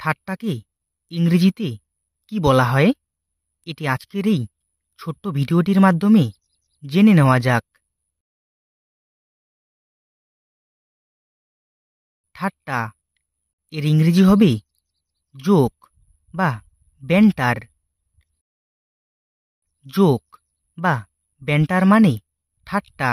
ঠাট্টাকে ইংরেজিতে কি বলা হয় এটি আজকের এই ছোট্ট ভিডিওটির মাধ্যমে জেনে নেওয়া যাক ঠাট্টা এর ইংরেজি হবে জোক বা ব্যান্টার জোক বা ব্যান্টার মানে ঠাট্টা